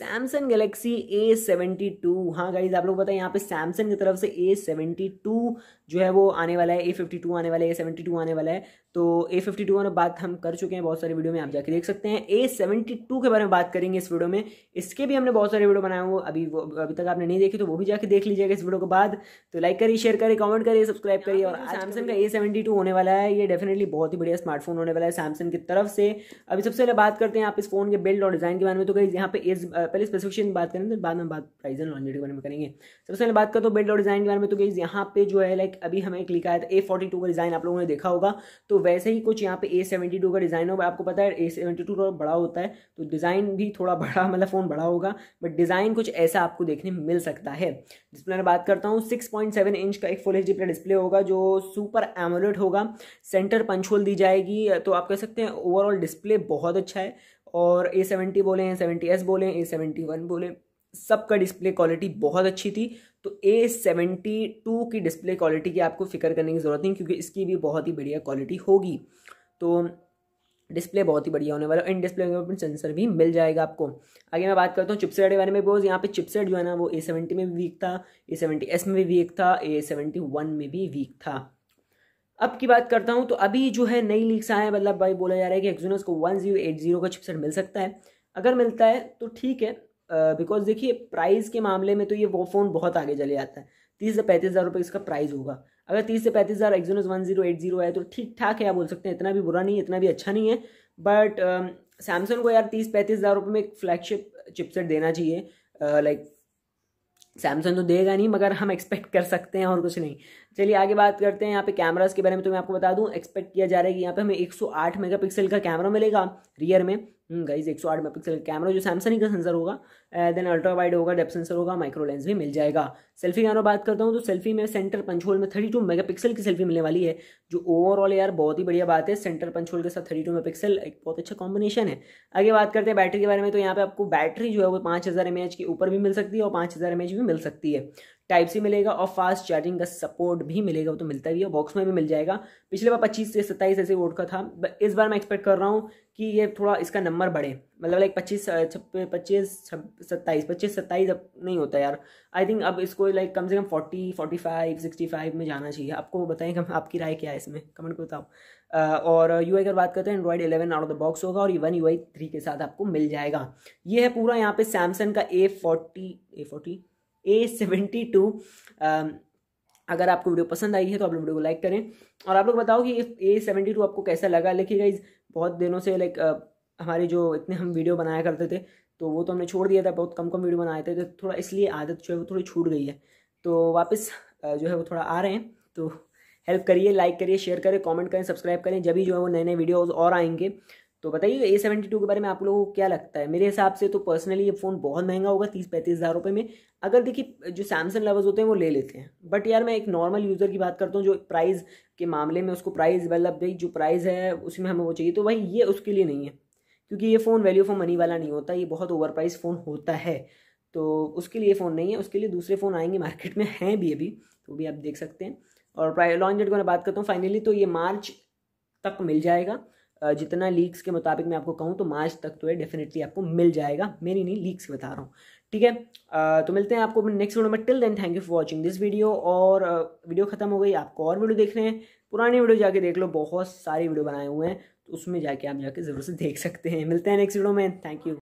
Samsung Galaxy A seventy two हाँ guys आप लोग बताए यहाँ पे सैमसंग की तरफ से ए सेवेंटी टू जो है वो आने वाला है ए फिफ्टी टू आने वाला है ए सेवेंटी टू आने वाला है तो ए फिफ्टी टू वाले बात हम कर चुके हैं बहुत सारे वीडियो में आप जाके देख सकते हैं ए सेवेंटी टू के बारे में बात करेंगे इस वीडियो में इसके भी हमने बहुत सारे वीडियो बनाए हुए अभी अभी तक आपने नहीं देखी तो वो भी जाके देख लीजिएगा इस वीडियो के बाद तो लाइक करिए शेयर करिए कॉमेंट करिए सब्सक्राइब करिए और सैमसंग का ए सेवेंटी टू होने वाला है ये डेफिनेटली बहुत ही बढ़िया स्मार्टफोन होने वाला है सैमसंग की तरफ से अभी सबसे पहले बात करते हैं आप इस फोन के बिल्ड और डिज़ाइन के बारे में तो कहीं यहाँ पे इस पहले स्पेसिफिकेशन की बात करें तो बाद में बात प्राइस एंड लॉन्जिटी के बारे में करेंगे सबसे पहले बात करें तो बेल्ट और डिज़ाइन के बारे में तो गई यहाँ पे जो है लाइक अभी हमें क्लिक आया था ए फोर्टी टू का डिज़ाइन आप लोगों ने देखा होगा तो वैसे ही कुछ यहाँ पे ए सेवेंटी टू का डिज़ाइन होगा आपको पता है ए सेवेंटी टू थोड़ा बड़ा होता है तो डिज़ाइन भी थोड़ा बड़ा मतलब फ़ोन बड़ा होगा बट डिज़ाइन कुछ ऐसा आपको देखने मिल सकता है डिस्प्ले में बात करता हूँ सिक्स पॉइंट सेवन इंच का एक फुल एच डी डिस्प्ले होगा जो सुपर एमोलेट होगा सेंटर पंचोल दी जाएगी तो आप कह सकते हैं ओवरऑल डिस्प्ले बहुत अच्छा है और ए सेवेंटी बोलें ए सेवेंटी एस बोलें ए सेवेंटी वन बोलें सबका डिस्प्ले क्वालिटी बहुत अच्छी थी तो ए सेवेंटी टू की डिस्प्ले क्वालिटी की आपको फिक्र करने की ज़रूरत नहीं क्योंकि इसकी भी बहुत ही बढ़िया क्वालिटी होगी तो डिस्प्ले बहुत ही बढ़िया होने वाला है इन डिस्प्ले में सेंसर भी मिल जाएगा आपको आगे मैं बात करता हूँ चिपसेट के बारे में बिकॉज यहाँ पे चिपसेट जो है ना वो ए सेवेंटी में भी वीक था ए सेवेंटी एस में भी वीक था ए सेवेंटी वन में भी वीक था अब की बात करता हूँ तो अभी जो है नई लीक्स आए हैं मतलब भाई बोला जा रहा है कि एक्जोनस को वन जीरो एट जीरो का चिपसेट मिल सकता है अगर मिलता है तो ठीक है बिकॉज देखिए प्राइस के मामले में तो ये वो फ़ोन बहुत आगे चले जाता है तीस से पैंतीस हज़ार रुपये इसका प्राइस होगा अगर तीस से पैंतीस हज़ार Exynos one zero eight zero है तो ठीक ठाक है आप बोल सकते हैं इतना भी बुरा नहीं है इतना भी अच्छा नहीं है बट सैमसंग को यार तीस पैंतीस हज़ार रुपये में एक फ्लैगशिप चिपसेट देना चाहिए लाइक सैमसंग तो देगा नहीं मगर हम एक्सपेक्ट कर सकते हैं और कुछ नहीं चलिए आगे बात करते हैं यहाँ पे कैमराज के बारे में तो मैं आपको बता दूँ एक्सपेक्ट किया जा रहा है कि यहाँ पे हमें 108 मेगापिक्सल का कैमरा मिलेगा रियर में गाइज एक सौ आठ का कैमरा हम्म, जो सैमसंग का सेंसर होगा देन अल्ट्रा वाइड होगा डेप सेंसर होगा माइक्रो लेंस भी मिल जाएगा सेल्फी कैमरा बात करता हूँ तो सेल्फी में सेंटर पंचोल में थर्टी टू की सेल्फी मिलने वाली है जो ओवरऑल यार बहुत ही बढ़िया बात है सेंटर पंचोल के साथ थर्टी टू एक बहुत अच्छा कॉम्बिनेशन है आगे बात करते हैं बैटरी के बारे में तो यहाँ पे आपको बैटरी जो है वो पाँच हज़ार एम एच के ऊपर भी मिल सकती है और पाँच हज़ार एम एच भी मिल सकती है टाइप सी मिलेगा और फास्ट चार्जिंग का सपोर्ट भी मिलेगा वो तो मिलता ही है बॉक्स में भी मिल जाएगा पिछले बार पच्चीस से सत्ताईस ऐसे वोट का था इस बार मैं एक्सपेक्ट कर रहा हूँ कि ये थोड़ा इसका नंबर बढ़े मतलब लाइक पच्चीस पच्चीस सत्ताईस पच्चीस सत्ताईस अब नहीं होता यार आई थिंक अब इसको लाइक कम से कम forty forty five sixty five में जाना चाहिए आपको बताएं कम आपकी राय क्या है इसमें कमेंट को बताओ और यू आई अगर बात करते हैं Android eleven out of the box होगा और ये वन यू आई थ्री के साथ आपको मिल जाएगा ये है पूरा यहाँ पे सैमसंग का A forty A forty A seventy two अगर आपको वीडियो पसंद आई है तो आप लोग वीडियो को लाइक करें और आप लोग बताओ कि ए सेवेंटी टू आपको कैसा लगा लेकिन गाइज बहुत दिनों से लाइक uh, हमारे जो इतने हम वीडियो बनाया करते थे तो वो तो हमने छोड़ दिया था बहुत कम कम वीडियो बनाए थे तो थोड़ा इसलिए आदत जो है वो थोड़ी छूट गई है तो वापस uh, जो है वो थोड़ा आ रहे हैं तो हेल्प करिए लाइक करिए शेयर करें कमेंट करें सब्सक्राइब करें जब भी जो है वो नए नए वीडियोस और आएंगे तो बताइए ए सेवेंटी टू के बारे में आप लोगों को क्या लगता है मेरे हिसाब से तो पर्सनली ये फ़ोन बहुत महंगा होगा तीस पैंतीस हज़ार रुपये में अगर देखिए जो सैमसंग लवर्स होते हैं वो ले लेते हैं बट यार मैं एक नॉर्मल यूज़र की बात करता हूँ जो प्राइस के मामले में उसको प्राइस मतलब भाई जो प्राइस है उसमें हमें वो चाहिए तो भाई ये उसके लिए नहीं है क्योंकि ये फ़ोन वैल्यू फॉर मनी वाला नहीं होता ये बहुत ओवर प्राइस फ़ोन होता है तो उसके लिए फ़ोन नहीं है उसके लिए दूसरे फ़ोन आएंगे मार्केट में हैं भी अभी तो भी आप देख सकते हैं और लॉन्च डेट को मैं बात करता हूँ फाइनली तो ये मार्च तक मिल जाएगा जितना लीक्स के मुताबिक मैं आपको कहूँ तो मार्च तक तो ये डेफिनेटली आपको मिल जाएगा मेरी नहीं लीक्स बता रहा हूँ ठीक है तो मिलते हैं आपको नेक्स्ट वीडियो में till then thank you for watching this video और वीडियो खत्म हो गई आपको और वीडियो देख रहे हैं पुराने वीडियो जाके देख लो बहुत सारे वीडियो बनाए हुए हैं तो उसमें जाके आप जाके ज़रूर से देख सकते हैं मिलते हैं नेक्स्ट वीडियो में थैंक यू